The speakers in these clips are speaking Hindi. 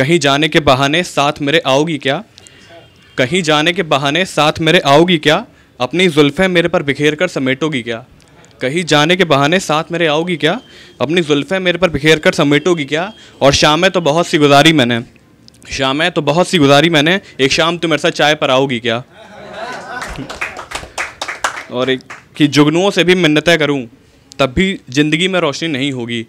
कहीं जाने के बहाने साथ मेरे आओगी क्या कहीं जाने के बहाने साथ मेरे आओगी क्या अपनी जुल्फ़ें मेरे पर बिखेर कर समेटोगी क्या कहीं जाने के बहाने साथ मेरे आओगी क्या अपनी जुल्फ़ें मेरे पर बिखेर कर समेटोगी क्या और शामें तो बहुत सी गुजारी मैंने शामें तो बहुत सी गुजारी मैंने एक शाम तुम मेरे साथ चाय पर आओगी क्या और एक कि जुगनुओं से भी मिन्नतें करूं तब भी ज़िंदगी में रोशनी नहीं होगी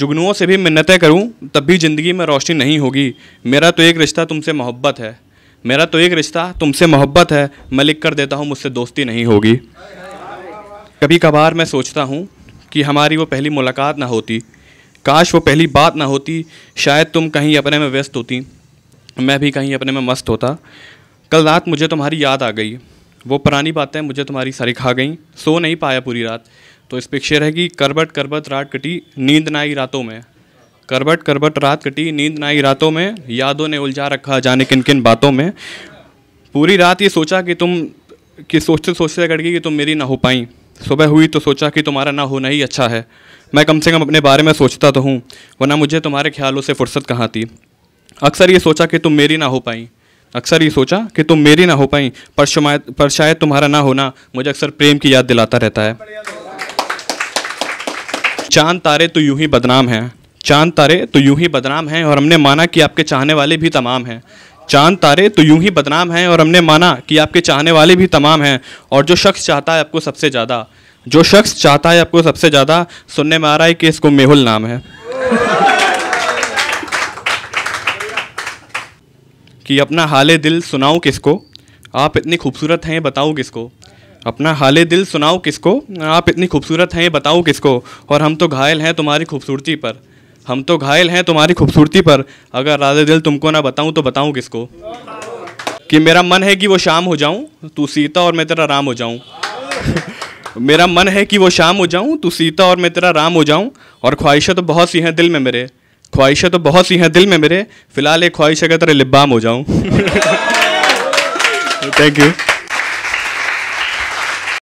जुगनुओं से भी मिन्नतें करूं तब भी ज़िंदगी में रोशनी नहीं होगी मेरा तो एक रिश्ता तुमसे मोहब्बत है मेरा तो एक रिश्ता तुमसे मोहब्बत है मैं लिख कर देता हूँ मुझसे दोस्ती नहीं होगी कभी कभार मैं सोचता हूँ कि हमारी वो पहली मुलाकात ना होती काश वो पहली बात ना होती शायद तुम कहीं अपने में व्यस्त होती मैं भी कहीं अपने में मस्त होता कल रात मुझे तुम्हारी याद आ गई वो पुरानी बातें मुझे तुम्हारी सारी खा गई सो नहीं पाया पूरी रात तो इस पर है कि करबट करबट रात कटी नींद ना आई रातों में करबट करबट रात कटी नींद ना आई रातों में यादों ने उलझा रखा जाने किन किन बातों में पूरी रात ये सोचा कि तुम कि सोचते सोचते कट गई कि तुम मेरी ना हो पाई सुबह हुई तो सोचा कि तुम्हारा ना होना ही अच्छा है मैं कम से कम अपने बारे में सोचता तो हूँ वरना मुझे तुम्हारे ख्यालों से फुर्सत कहाँ थी अक्सर ये सोचा कि तुम मेरी ना हो पाई अक्सर ये सोचा कि तुम मेरी ना हो पाई पर शायद पर शायद तुम्हारा ना होना मुझे अक्सर प्रेम की याद दिलाता रहता है चांद तारे तो यूं ही बदनाम हैं चांद तारे तो यूं ही बदनाम हैं और हमने माना कि आपके चाहने वाले भी तमाम हैं चांद तारे तो यूं ही बदनाम हैं और हमने माना कि आपके चाहने वाले भी तमाम हैं और जो शख्स चाहता है आपको सबसे ज़्यादा जो शख्स चाहता है आपको सबसे ज़्यादा सुनने में आ रहा है कि इसको मेहुल नाम है कि अपना हाल दिल सुनाऊँ किसको आप इतनी खूबसूरत हैं बताओ किसको अपना हाल दिल सुनाओ किसको आप इतनी खूबसूरत हैं ये बताओ किसको और हम तो घायल हैं तुम्हारी खूबसूरती पर हम तो घायल हैं तुम्हारी खूबसूरती पर अगर राज दिल तुमको ना बताऊँ तो बताऊँ किसको कि मेरा मन है कि वो शाम हो जाऊँ तू सीता और मैं तेरा राम हो जाऊँ मेरा मन है कि वो शाम हो जाऊँ तू सीता और मैं तेरा राम हो जाऊँ और ख्वाहिशें तो बहुत सी हैं दिल में मेरे ख्वाहिशें तो बहुत सी हैं दिल में मेरे फ़िलहाल एक ख्वाहिश है कि तेरे लिब्बाम हो जाऊँ थैंक यू